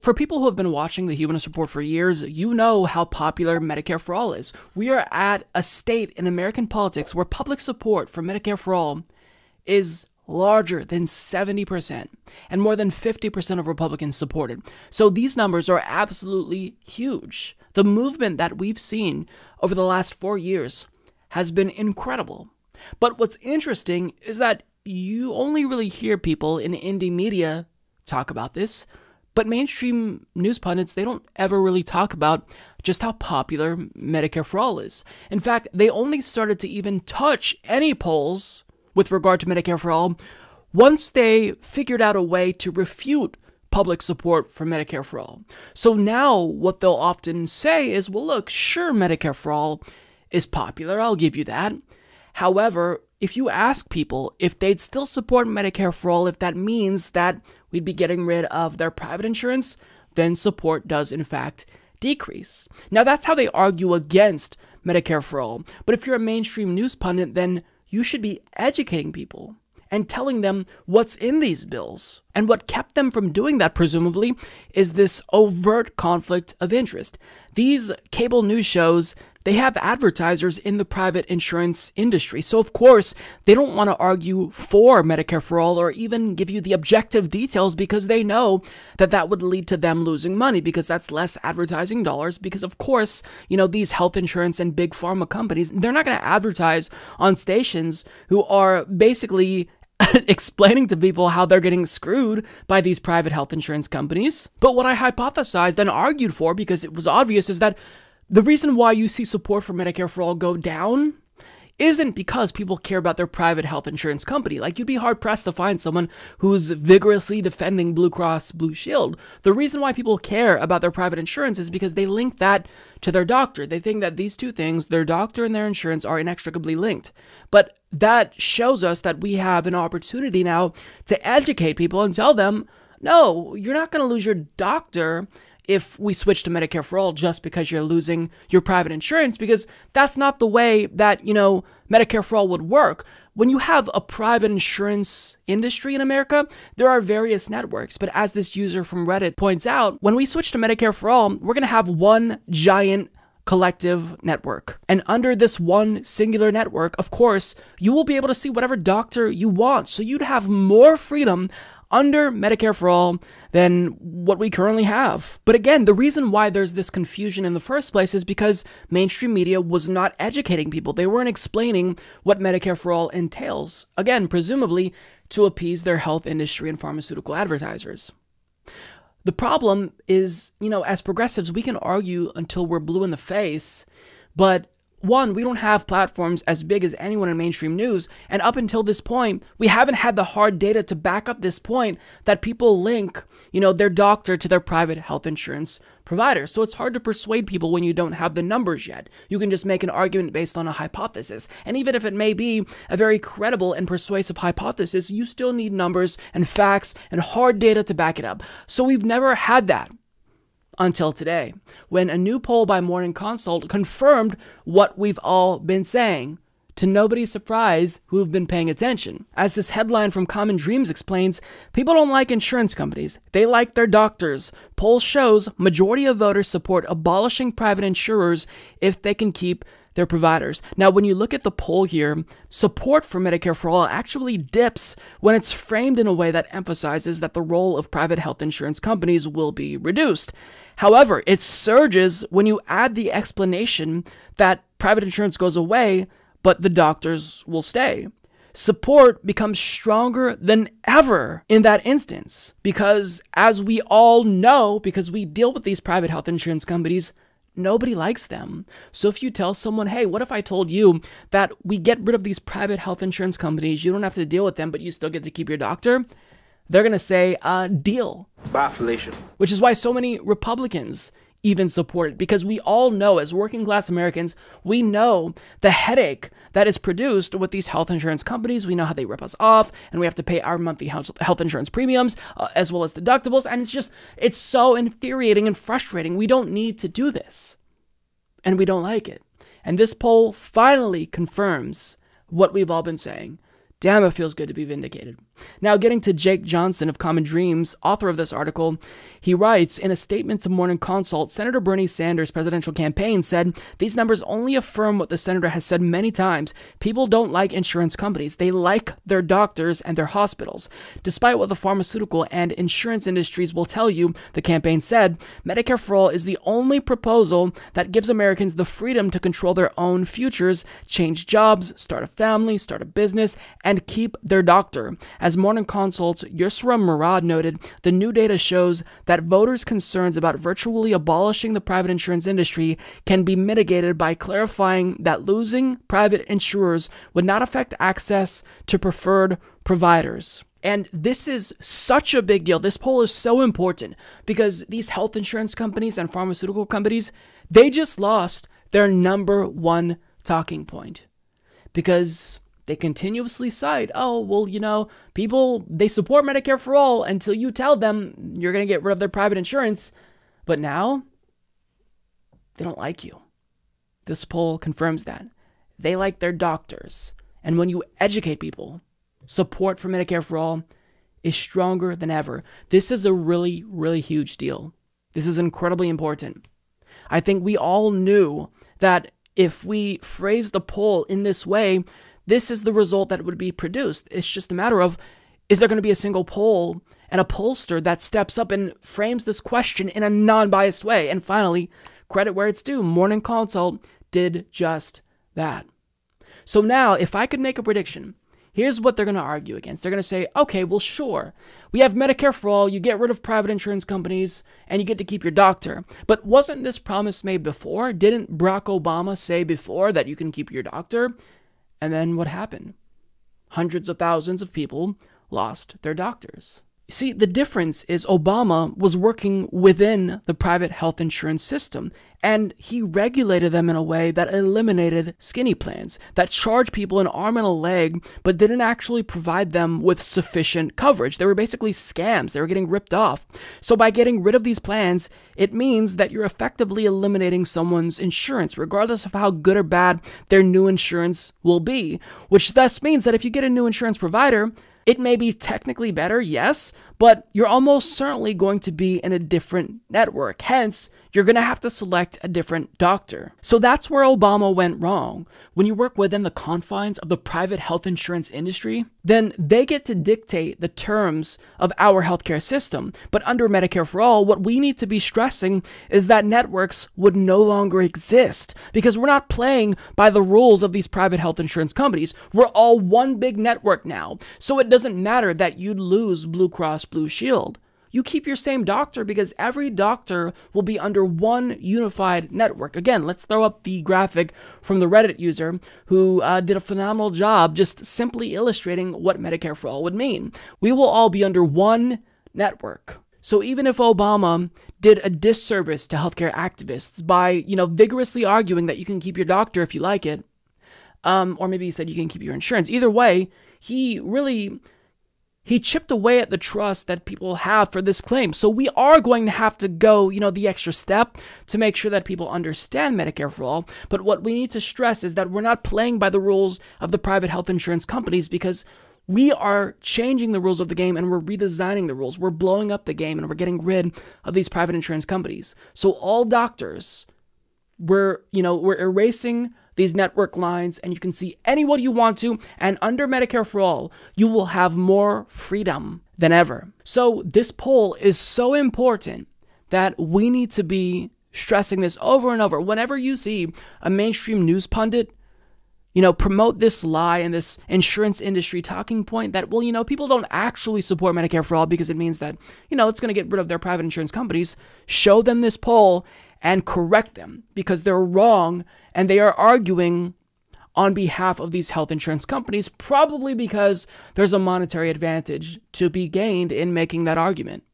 For people who have been watching the Humanist Report for years, you know how popular Medicare for All is. We are at a state in American politics where public support for Medicare for All is larger than 70%, and more than 50% of Republicans supported. So these numbers are absolutely huge. The movement that we've seen over the last four years has been incredible. But what's interesting is that you only really hear people in indie media talk about this but mainstream news pundits, they don't ever really talk about just how popular Medicare for All is. In fact, they only started to even touch any polls with regard to Medicare for All once they figured out a way to refute public support for Medicare for All. So now what they'll often say is, well, look, sure, Medicare for All is popular, I'll give you that. However, if you ask people if they'd still support Medicare for All, if that means that we'd be getting rid of their private insurance, then support does in fact decrease. Now, that's how they argue against Medicare for All. But if you're a mainstream news pundit, then you should be educating people and telling them what's in these bills. And what kept them from doing that, presumably, is this overt conflict of interest. These cable news shows they have advertisers in the private insurance industry. So, of course, they don't want to argue for Medicare for All or even give you the objective details because they know that that would lead to them losing money because that's less advertising dollars. Because, of course, you know, these health insurance and big pharma companies, they're not going to advertise on stations who are basically explaining to people how they're getting screwed by these private health insurance companies. But what I hypothesized and argued for because it was obvious is that the reason why you see support for Medicare for All go down isn't because people care about their private health insurance company. Like, you'd be hard pressed to find someone who's vigorously defending Blue Cross Blue Shield. The reason why people care about their private insurance is because they link that to their doctor. They think that these two things, their doctor and their insurance, are inextricably linked. But that shows us that we have an opportunity now to educate people and tell them no, you're not going to lose your doctor if we switch to Medicare for all just because you're losing your private insurance, because that's not the way that, you know, Medicare for all would work. When you have a private insurance industry in America, there are various networks. But as this user from Reddit points out, when we switch to Medicare for all, we're going to have one giant collective network. And under this one singular network, of course, you will be able to see whatever doctor you want. So you'd have more freedom under Medicare for All than what we currently have. But again, the reason why there's this confusion in the first place is because mainstream media was not educating people. They weren't explaining what Medicare for All entails. Again, presumably to appease their health industry and pharmaceutical advertisers. The problem is, you know, as progressives, we can argue until we're blue in the face, but one, we don't have platforms as big as anyone in mainstream news. And up until this point, we haven't had the hard data to back up this point that people link, you know, their doctor to their private health insurance provider. So it's hard to persuade people when you don't have the numbers yet. You can just make an argument based on a hypothesis. And even if it may be a very credible and persuasive hypothesis, you still need numbers and facts and hard data to back it up. So we've never had that until today, when a new poll by Morning Consult confirmed what we've all been saying to nobody's surprise who have been paying attention. As this headline from Common Dreams explains, people don't like insurance companies. They like their doctors. Poll shows majority of voters support abolishing private insurers if they can keep their providers. Now, when you look at the poll here, support for Medicare for All actually dips when it's framed in a way that emphasizes that the role of private health insurance companies will be reduced. However, it surges when you add the explanation that private insurance goes away, but the doctors will stay. Support becomes stronger than ever in that instance because, as we all know, because we deal with these private health insurance companies Nobody likes them. So if you tell someone, hey, what if I told you that we get rid of these private health insurance companies, you don't have to deal with them, but you still get to keep your doctor? They're going to say, uh, deal. Bye, Felicia. Which is why so many Republicans even support it because we all know as working class Americans, we know the headache that is produced with these health insurance companies. We know how they rip us off and we have to pay our monthly health insurance premiums uh, as well as deductibles. And it's just, it's so infuriating and frustrating. We don't need to do this and we don't like it. And this poll finally confirms what we've all been saying Damn, it feels good to be vindicated. Now, getting to Jake Johnson of Common Dreams, author of this article, he writes In a statement to Morning Consult, Senator Bernie Sanders' presidential campaign said, These numbers only affirm what the senator has said many times. People don't like insurance companies, they like their doctors and their hospitals. Despite what the pharmaceutical and insurance industries will tell you, the campaign said, Medicare for All is the only proposal that gives Americans the freedom to control their own futures, change jobs, start a family, start a business, and keep their doctor. As Morning Consult's Yusra Murad noted, the new data shows that voters' concerns about virtually abolishing the private insurance industry can be mitigated by clarifying that losing private insurers would not affect access to preferred providers. And this is such a big deal. This poll is so important because these health insurance companies and pharmaceutical companies, they just lost their number one talking point. Because they continuously cite, oh, well, you know, people, they support Medicare for all until you tell them you're going to get rid of their private insurance. But now, they don't like you. This poll confirms that. They like their doctors. And when you educate people, support for Medicare for all is stronger than ever. This is a really, really huge deal. This is incredibly important. I think we all knew that if we phrase the poll in this way, this is the result that would be produced. It's just a matter of is there going to be a single poll and a pollster that steps up and frames this question in a non biased way? And finally, credit where it's due, Morning Consult did just that. So now, if I could make a prediction, here's what they're going to argue against. They're going to say, okay, well, sure, we have Medicare for all, you get rid of private insurance companies, and you get to keep your doctor. But wasn't this promise made before? Didn't Barack Obama say before that you can keep your doctor? And then what happened? Hundreds of thousands of people lost their doctors. See, the difference is Obama was working within the private health insurance system, and he regulated them in a way that eliminated skinny plans, that charged people an arm and a leg, but didn't actually provide them with sufficient coverage. They were basically scams, they were getting ripped off. So, by getting rid of these plans, it means that you're effectively eliminating someone's insurance, regardless of how good or bad their new insurance will be, which thus means that if you get a new insurance provider, it may be technically better, yes, but you're almost certainly going to be in a different network. Hence, you're going to have to select a different doctor. So that's where Obama went wrong. When you work within the confines of the private health insurance industry, then they get to dictate the terms of our healthcare system. But under Medicare for All, what we need to be stressing is that networks would no longer exist because we're not playing by the rules of these private health insurance companies. We're all one big network now. So it doesn't matter that you'd lose Blue Cross Blue Shield you keep your same doctor because every doctor will be under one unified network. Again, let's throw up the graphic from the Reddit user who uh, did a phenomenal job just simply illustrating what Medicare for All would mean. We will all be under one network. So even if Obama did a disservice to healthcare activists by, you know, vigorously arguing that you can keep your doctor if you like it, um, or maybe he said you can keep your insurance. Either way, he really he chipped away at the trust that people have for this claim. So we are going to have to go, you know, the extra step to make sure that people understand Medicare for all. But what we need to stress is that we're not playing by the rules of the private health insurance companies because we are changing the rules of the game and we're redesigning the rules. We're blowing up the game and we're getting rid of these private insurance companies. So all doctors, we're, you know, we're erasing these network lines and you can see anyone you want to. And under Medicare for All, you will have more freedom than ever. So this poll is so important that we need to be stressing this over and over. Whenever you see a mainstream news pundit, you know, promote this lie and this insurance industry talking point that, well, you know, people don't actually support Medicare for All because it means that, you know, it's going to get rid of their private insurance companies. Show them this poll and correct them because they're wrong and they are arguing on behalf of these health insurance companies, probably because there's a monetary advantage to be gained in making that argument.